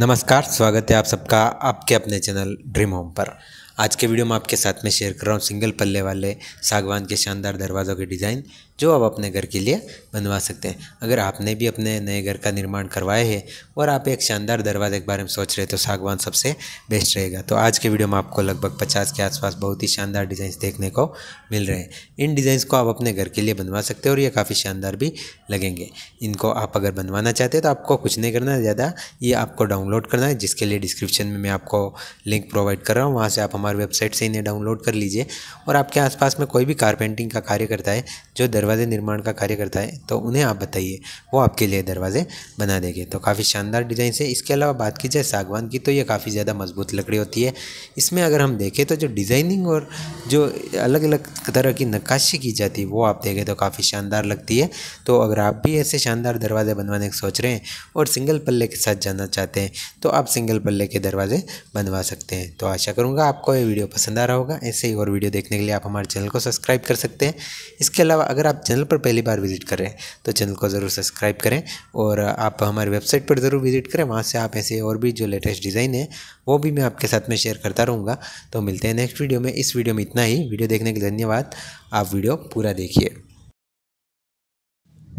नमस्कार स्वागत है आप सबका आपके अपने चैनल ड्रीम होम पर आज के वीडियो में आपके साथ में शेयर कर रहा हूँ सिंगल पल्ले वाले सागवान के शानदार दरवाज़ों के डिज़ाइन जो आप अपने घर के लिए बनवा सकते हैं अगर आपने भी अपने नए घर का निर्माण करवाए है और आप एक शानदार दरवाजे के बारे में सोच रहे हैं तो सागवान सबसे बेस्ट रहेगा तो आज के वीडियो में आपको लगभग पचास के आसपास बहुत ही शानदार डिज़ाइन देखने को मिल रहे हैं इन डिज़ाइंस को आप अपने घर के लिए बनवा सकते हैं और ये काफ़ी शानदार भी लगेंगे इनको आप अगर बनवाना चाहते हैं तो आपको कुछ नहीं करना है ज़्यादा ये आपको डाउनलोड करना है जिसके लिए डिस्क्रिप्शन में मैं आपको लिंक प्रोवाइड कर रहा हूँ वहाँ से आप हमारे हमारी वेबसाइट से इन्हें डाउनलोड कर लीजिए और आपके आसपास में कोई भी कारपेंटिंग का कार्य करता है जो दरवाजे निर्माण का कार्य करता है तो उन्हें आप बताइए वो आपके लिए दरवाजे बना देंगे तो काफ़ी शानदार डिज़ाइन है इसके अलावा बात की जाए सागवान की तो ये काफ़ी ज़्यादा मजबूत लकड़ी होती है इसमें अगर हम देखें तो जो डिज़ाइनिंग और जो अलग अलग तरह की नक्काशी की जाती है वो आप देखें तो काफ़ी शानदार लगती है तो अगर आप भी ऐसे शानदार दरवाजे बनवाने की सोच रहे हैं और सिंगल पल्ले के साथ जाना चाहते हैं तो आप सिंगल पल्ले के दरवाजे बनवा सकते हैं तो आशा करूँगा आपको ये वीडियो पसंद आ रहा होगा ऐसे ही और वीडियो देखने के लिए आप हमारे चैनल को सब्सक्राइब कर सकते हैं इसके अलावा अगर आप चैनल पर पहली बार विजिट कर रहे हैं तो चैनल को ज़रूर सब्सक्राइब करें और आप हमारी वेबसाइट पर ज़रूर विजिट करें वहाँ से आप ऐसे और भी जो लेटेस्ट डिज़ाइन है वो भी मैं आपके साथ में शेयर करता रहूँगा तो मिलते हैं नेक्स्ट वीडियो में इस वीडियो में इतना ही वीडियो देखने के धन्यवाद आप वीडियो पूरा देखिए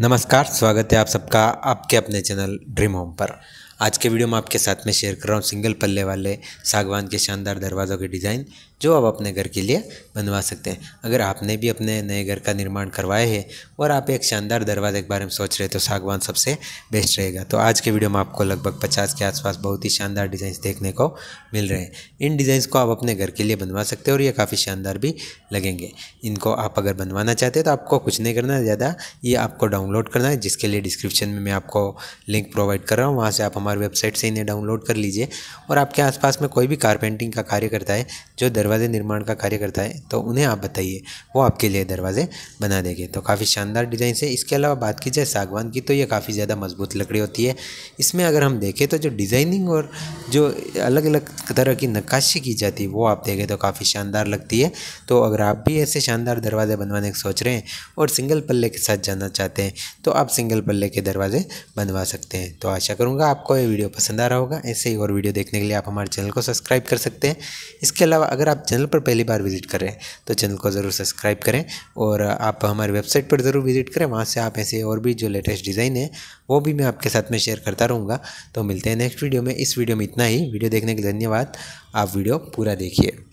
नमस्कार स्वागत है आप सबका आपके अपने चैनल ड्रीम होम पर आज के वीडियो में आपके साथ में शेयर कर रहा हूँ सिंगल पल्ले वाले सागवान के शानदार दरवाज़ों के डिज़ाइन जो आप अपने घर के लिए बनवा सकते हैं अगर आपने भी अपने नए घर का निर्माण करवाए हैं और आप एक शानदार दरवाजे के बारे में सोच रहे हैं तो सागवान सबसे बेस्ट रहेगा तो आज के वीडियो में आपको लगभग पचास के आसपास बहुत ही शानदार डिज़ाइंस देखने को मिल रहे हैं इन डिज़ाइंस को आप अपने घर के लिए बनवा सकते हैं और ये काफ़ी शानदार भी लगेंगे इनको आप अगर बनवाना चाहते हैं तो आपको कुछ नहीं करना है ज़्यादा ये आपको डाउनलोड करना है जिसके लिए डिस्क्रिप्शन में मैं आपको लिंक प्रोवाइड कर रहा हूँ वहाँ से आप हमारी वेबसाइट से इन्हें डाउनलोड कर लीजिए और आपके आसपास में कोई भी कारपेंटिंग का कार्य करता है जो दरवाज़े निर्माण का कार्य करता है तो उन्हें आप बताइए वो आपके लिए दरवाज़े बना देंगे तो काफ़ी शानदार डिज़ाइन से इसके अलावा बात की जाए सागवान की तो ये काफ़ी ज़्यादा मजबूत लकड़ी होती है इसमें अगर हम देखें तो जो डिज़ाइनिंग और जो अलग अलग तरह की नक्काशी की जाती है वो आप देखें तो काफ़ी शानदार लगती है तो अगर आप भी ऐसे शानदार दरवाज़े बनवाने की सोच रहे हैं और सिंगल पल्ले के साथ जाना चाहते हैं तो आप सिंगल पल्ले के दरवाज़े बनवा सकते हैं तो आशा करूँगा आपको ये वीडियो पसंद आ रहा होगा ऐसे ही और वीडियो देखने के लिए आप हमारे चैनल को सब्सक्राइब कर सकते हैं इसके अलावा अगर आप आप चैनल पर पहली बार विजिट कर रहे हैं तो चैनल को ज़रूर सब्सक्राइब करें और आप हमारी वेबसाइट पर ज़रूर विजिट करें वहाँ से आप ऐसे और भी जो लेटेस्ट डिज़ाइन है वो भी मैं आपके साथ में शेयर करता रहूँगा तो मिलते हैं नेक्स्ट वीडियो में इस वीडियो में इतना ही वीडियो देखने के धन्यवाद आप वीडियो पूरा देखिए